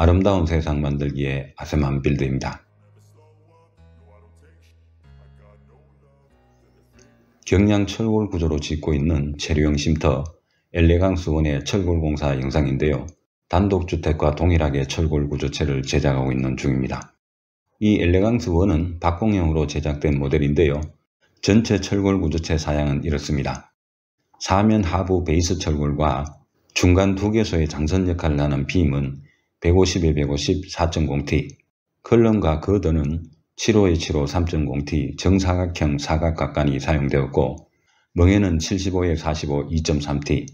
아름다운 세상 만들기에 아세만 빌드입니다. 경량 철골 구조로 짓고 있는 체류형 쉼터 엘레강스 원의 철골공사 영상인데요. 단독주택과 동일하게 철골 구조체를 제작하고 있는 중입니다. 이 엘레강스 원은 박공형으로 제작된 모델인데요. 전체 철골 구조체 사양은 이렇습니다. 사면 하부 베이스 철골과 중간 두 개소의 장선 역할을 하는 빔은 151, 150, 4.0t. 클럼과 거드는 7호의 7호 3.0t 정사각형 사각각간이 사용되었고 멍에는 75의 45 2.3t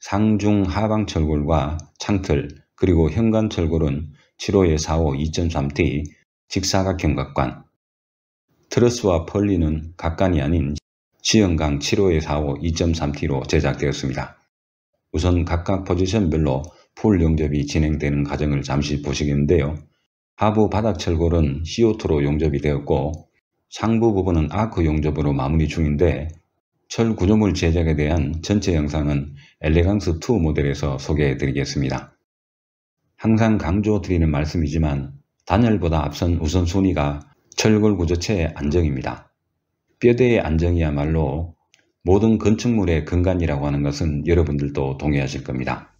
상중 하방 철골과 창틀 그리고 현관 철골은 7호의 45 2.3t 직사각형 각관 트러스와 펄리는 각관이 아닌 지연강 7호의 45 2.3t로 제작되었습니다. 우선 각각 포지션별로 풀 용접이 진행되는 과정을 잠시 보시겠는데요. 하부 바닥 철골은 CO2로 용접이 되었고 상부 부분은 아크 용접으로 마무리 중인데 철 구조물 제작에 대한 전체 영상은 엘레강스2 모델에서 소개해 드리겠습니다. 항상 강조드리는 말씀이지만 단열보다 앞선 우선순위가 철골 구조체의 안정입니다. 뼈대의 안정이야말로 모든 건축물의 근간이라고 하는 것은 여러분들도 동의하실 겁니다.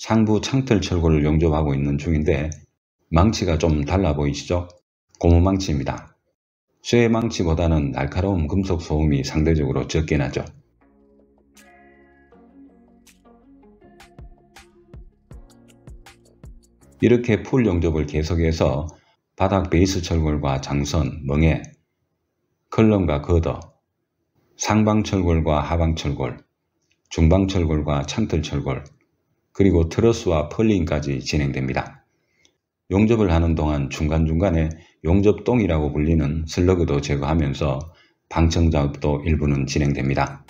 상부 창틀 철골을 용접하고 있는 중인데 망치가 좀 달라 보이시죠? 고무망치입니다. 쇠 망치보다는 날카로운 금속 소음이 상대적으로 적게 나죠. 이렇게 풀 용접을 계속해서 바닥 베이스 철골과 장선, 멍에, 컬럼과 거더, 상방 철골과 하방 철골, 중방 철골과 창틀 철골, 그리고 트러스와 펄링까지 진행됩니다. 용접을 하는 동안 중간중간에 용접동이라고 불리는 슬러그도 제거하면서 방청 작업도 일부는 진행됩니다.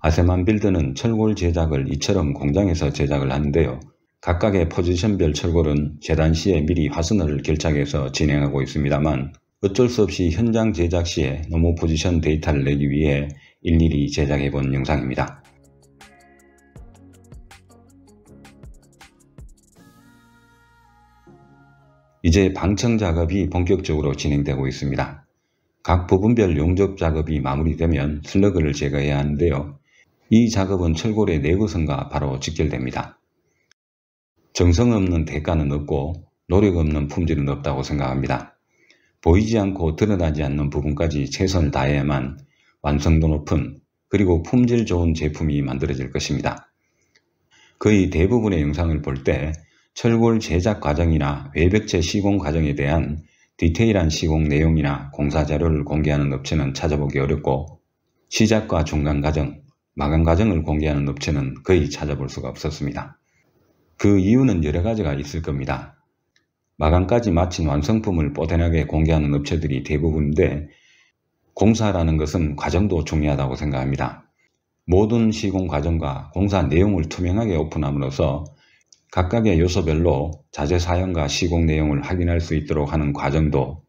아세만 빌드는 철골 제작을 이처럼 공장에서 제작을 하는데요. 각각의 포지션별 철골은 재단 시에 미리 화순을 결착해서 진행하고 있습니다만 어쩔 수 없이 현장 제작 시에 노무 포지션 데이터를 내기 위해 일일이 제작해 본 영상입니다. 이제 방청 작업이 본격적으로 진행되고 있습니다. 각 부분별 용접 작업이 마무리되면 슬러그를 제거해야 하는데요. 이 작업은 철골의 내구성과 바로 직결됩니다. 정성 없는 대가는 없고 노력 없는 품질은 없다고 생각합니다. 보이지 않고 드러나지 않는 부분까지 최선을 다해야만 완성도 높은 그리고 품질 좋은 제품이 만들어질 것입니다. 거의 대부분의 영상을 볼 때 철골 제작 과정이나 외벽체 시공 과정에 대한 디테일한 시공 내용이나 공사 자료를 공개하는 업체는 찾아보기 어렵고 시작과 중간 과정, 마감 과정을 공개하는 업체는 거의 찾아볼 수가 없었습니다. 그 이유는 여러 가지가 있을 겁니다. 마감까지 마친 완성품을 뽀대나게 공개하는 업체들이 대부분인데 공사라는 것은 과정도 중요하다고 생각합니다. 모든 시공 과정과 공사 내용을 투명하게 오픈함으로써 각각의 요소별로 자재 사용과 시공 내용을 확인할 수 있도록 하는 과정도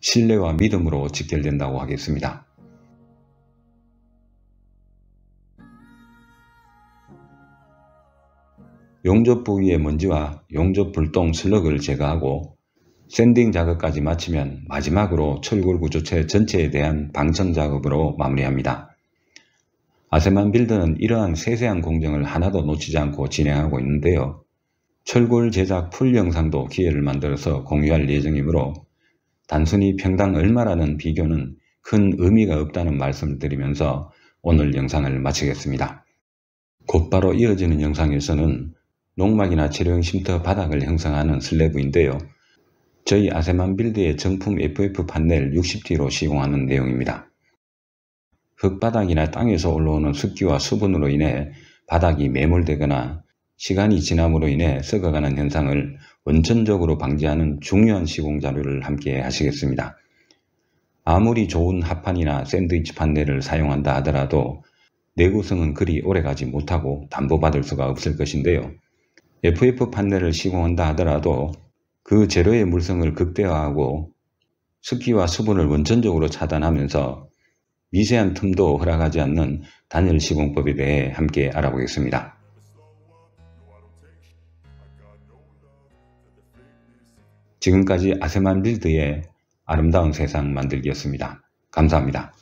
신뢰와 믿음으로 직결된다고 하겠습니다. 용접 부위의 먼지와 용접 불똥 슬럭을 제거하고 샌딩 작업까지 마치면 마지막으로 철골 구조체 전체에 대한 방천 작업으로 마무리합니다. 아세만 빌드는 이러한 세세한 공정을 하나도 놓치지 않고 진행하고 있는데요. 철골 제작 풀 영상도 기회를 만들어서 공유할 예정이므로 단순히 평당 얼마라는 비교는 큰 의미가 없다는 말씀을 드리면서 오늘 영상을 마치겠습니다. 곧바로 이어지는 영상에서는 농막이나 치료용 쉼터 바닥을 형성하는 슬래브인데요. 저희 아세만 빌드의 정품 FF 판넬 6 0 d 로 시공하는 내용입니다. 흙바닥이나 땅에서 올라오는 습기와 수분으로 인해 바닥이 매몰되거나 시간이 지남으로 인해 썩어가는 현상을 원천적으로 방지하는 중요한 시공 자료를 함께 하시겠습니다. 아무리 좋은 합판이나 샌드위치 판넬을 사용한다 하더라도 내구성은 그리 오래가지 못하고 담보받을 수가 없을 것인데요. FF 판넬을 시공한다 하더라도 그 제로의 물성을 극대화하고 습기와 수분을 원천적으로 차단하면서 미세한 틈도 허락하지 않는 단열 시공법에 대해 함께 알아보겠습니다. 지금까지 아세만 빌드의 아름다운 세상 만들기였습니다. 감사합니다.